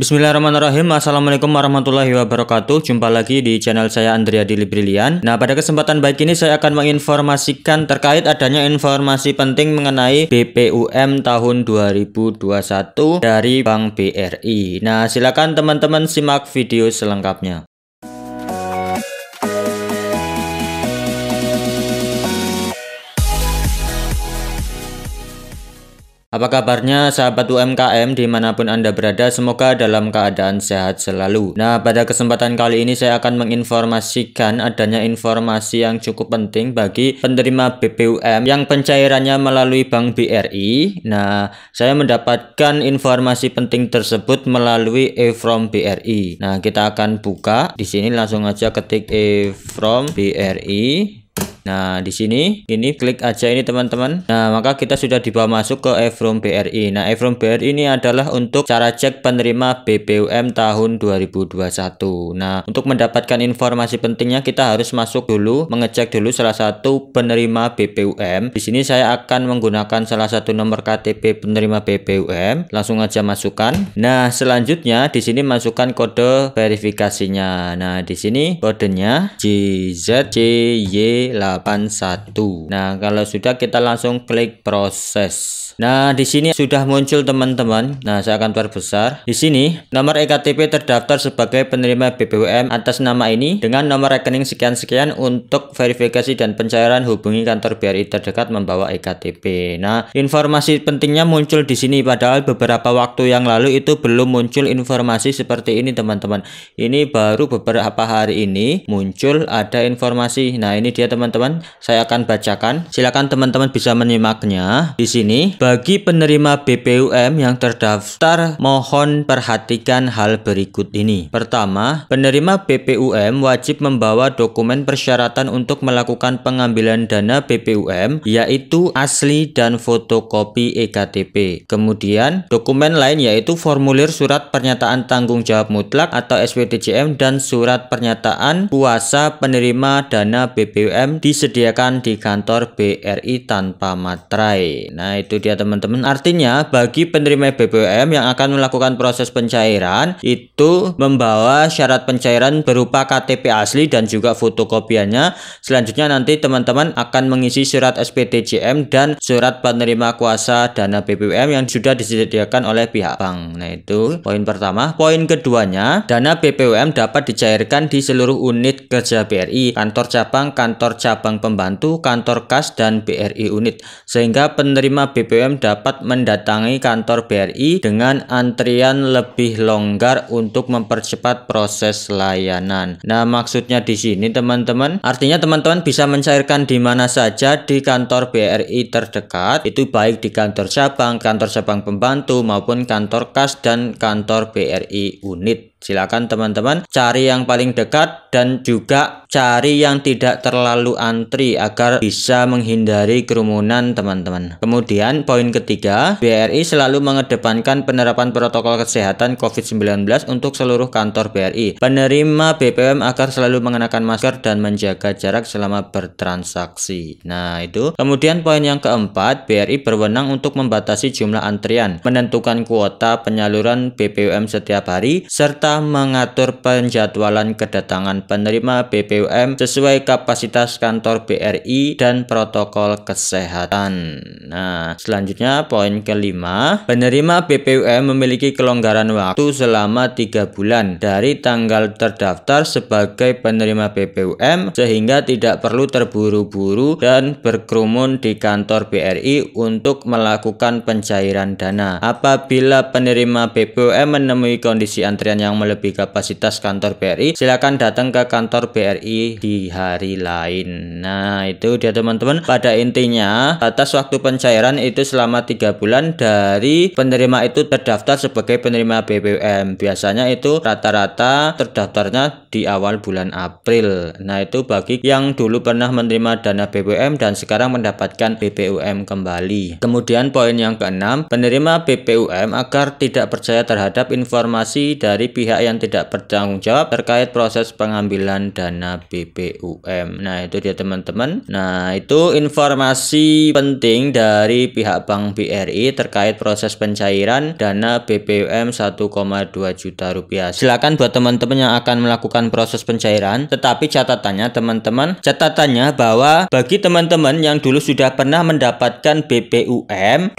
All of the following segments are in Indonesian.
Bismillahirrahmanirrahim Assalamualaikum warahmatullahi wabarakatuh Jumpa lagi di channel saya Andrea Dili Brilian Nah pada kesempatan baik ini saya akan menginformasikan terkait adanya informasi penting mengenai BPUM tahun 2021 dari Bank BRI Nah silakan teman-teman simak video selengkapnya Apa kabarnya sahabat UMKM dimanapun Anda berada semoga dalam keadaan sehat selalu Nah pada kesempatan kali ini saya akan menginformasikan adanya informasi yang cukup penting bagi penerima BPUM yang pencairannya melalui Bank BRI Nah saya mendapatkan informasi penting tersebut melalui e-from BRI Nah kita akan buka di sini langsung aja ketik e-from BRI Nah, di sini ini klik aja ini teman-teman. Nah, maka kita sudah dibawa masuk ke Efrom BRI. Nah, Efrom BRI ini adalah untuk cara cek penerima BPUM tahun 2021. Nah, untuk mendapatkan informasi pentingnya kita harus masuk dulu mengecek dulu salah satu penerima BPUM. Di sini saya akan menggunakan salah satu nomor KTP penerima BPUM. Langsung aja masukkan. Nah, selanjutnya di sini masukkan kode verifikasinya. Nah, di sini kodenya JZCY8 81. Nah, kalau sudah kita langsung klik proses. Nah, di sini sudah muncul teman-teman. Nah, saya akan perbesar. Di sini nomor EKTP terdaftar sebagai penerima BBWM atas nama ini dengan nomor rekening sekian-sekian untuk verifikasi dan pencairan hubungi kantor BRI terdekat membawa EKTP. Nah, informasi pentingnya muncul di sini padahal beberapa waktu yang lalu itu belum muncul informasi seperti ini teman-teman. Ini baru beberapa hari ini muncul ada informasi. Nah, ini dia teman-teman teman-teman. Saya akan bacakan. Silakan teman-teman bisa menyimaknya. Di sini, bagi penerima BPUM yang terdaftar, mohon perhatikan hal berikut ini. Pertama, penerima BPUM wajib membawa dokumen persyaratan untuk melakukan pengambilan dana BPUM, yaitu asli dan fotokopi EKTP. Kemudian, dokumen lain yaitu formulir surat pernyataan tanggung jawab mutlak atau SPTJM dan surat pernyataan puasa penerima dana BPUM di disediakan di kantor BRI tanpa materai. Nah, itu dia teman-teman. Artinya, bagi penerima BBM yang akan melakukan proses pencairan itu membawa syarat pencairan berupa KTP asli dan juga fotokopiannya. Selanjutnya nanti teman-teman akan mengisi surat SPTJM dan surat penerima kuasa dana BBM yang sudah disediakan oleh pihak bank. Nah, itu poin pertama. Poin keduanya, dana BPUM dapat dicairkan di seluruh unit kerja BRI, kantor cabang, kantor cabang cabang pembantu, kantor kas, dan BRI unit, sehingga penerima BPM dapat mendatangi kantor BRI dengan antrian lebih longgar untuk mempercepat proses layanan. Nah, maksudnya di sini teman-teman, artinya teman-teman bisa mencairkan di mana saja di kantor BRI terdekat, itu baik di kantor cabang, kantor cabang pembantu, maupun kantor kas dan kantor BRI unit. Silakan teman-teman cari yang paling dekat dan juga cari yang tidak terlalu antri agar bisa menghindari kerumunan teman-teman. Kemudian poin ketiga, BRI selalu mengedepankan penerapan protokol kesehatan COVID-19 untuk seluruh kantor BRI. Penerima BPM agar selalu mengenakan masker dan menjaga jarak selama bertransaksi. Nah, itu. Kemudian poin yang keempat, BRI berwenang untuk membatasi jumlah antrian, menentukan kuota penyaluran BPM setiap hari serta pemerintah mengatur penjadwalan kedatangan penerima BPUM sesuai kapasitas kantor BRI dan protokol kesehatan. Nah, selanjutnya poin kelima, penerima BPUM memiliki kelonggaran waktu selama tiga bulan dari tanggal terdaftar sebagai penerima BPUM sehingga tidak perlu terburu-buru dan berkerumun di kantor BRI untuk melakukan pencairan dana. Apabila penerima BPUM menemui kondisi antrian yang melebihi kapasitas kantor BRI, silahkan datang ke kantor BRI di hari lain. Nah, itu dia teman-teman. Pada intinya, batas waktu pencairan itu selama 3 bulan dari penerima itu terdaftar sebagai penerima BBM. Biasanya itu rata-rata terdaftarnya di awal bulan April. Nah, itu bagi yang dulu pernah menerima dana BBM dan sekarang mendapatkan BPUM kembali. Kemudian poin yang keenam, penerima BPUM agar tidak percaya terhadap informasi dari pihak pihak yang tidak bertanggung jawab terkait proses pengambilan dana BPUM. Nah, itu dia teman-teman. Nah, itu informasi penting dari pihak Bank BRI terkait proses pencairan dana BPUM 1,2 juta rupiah. Silakan buat teman-teman yang akan melakukan proses pencairan, tetapi catatannya teman-teman, catatannya bahwa bagi teman-teman yang dulu sudah pernah mendapatkan BPUM 2,4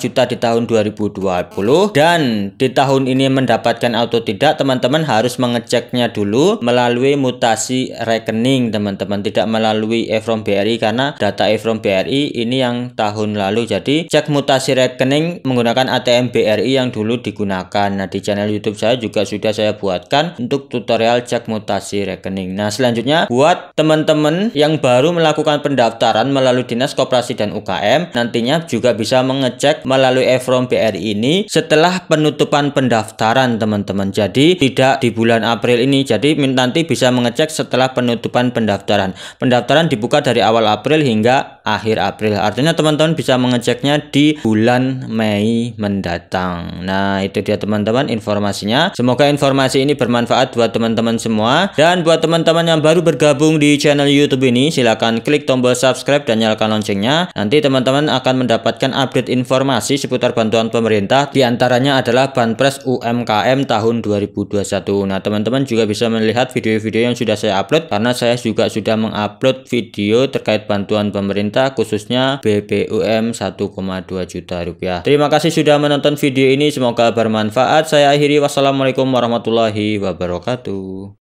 juta di tahun 2020 dan di tahun ini mendapatkan auto tidak teman-teman harus mengeceknya dulu melalui mutasi rekening teman-teman tidak melalui Efrom BRI karena data Efrom BRI ini yang tahun lalu jadi cek mutasi rekening menggunakan ATM BRI yang dulu digunakan nah di channel YouTube saya juga sudah saya buatkan untuk tutorial cek mutasi rekening nah selanjutnya buat teman-teman yang baru melakukan pendaftaran melalui Dinas Koperasi dan UKM nantinya juga bisa mengecek melalui Efrom BRI ini setelah penutupan pendaftaran teman-teman jadi tidak di bulan April ini. Jadi nanti bisa mengecek setelah penutupan pendaftaran. Pendaftaran dibuka dari awal April hingga akhir April. Artinya teman-teman bisa mengeceknya di bulan Mei mendatang. Nah, itu dia teman-teman informasinya. Semoga informasi ini bermanfaat buat teman-teman semua dan buat teman-teman yang baru bergabung di channel YouTube ini, silahkan klik tombol subscribe dan nyalakan loncengnya. Nanti teman-teman akan mendapatkan update informasi seputar bantuan pemerintah diantaranya adalah Banpres UMKM tahun 2021 nah teman-teman juga bisa melihat video-video yang sudah saya upload karena saya juga sudah mengupload video terkait bantuan pemerintah khususnya BBUM 1,2 juta rupiah terima kasih sudah menonton video ini semoga bermanfaat saya akhiri wassalamualaikum warahmatullahi wabarakatuh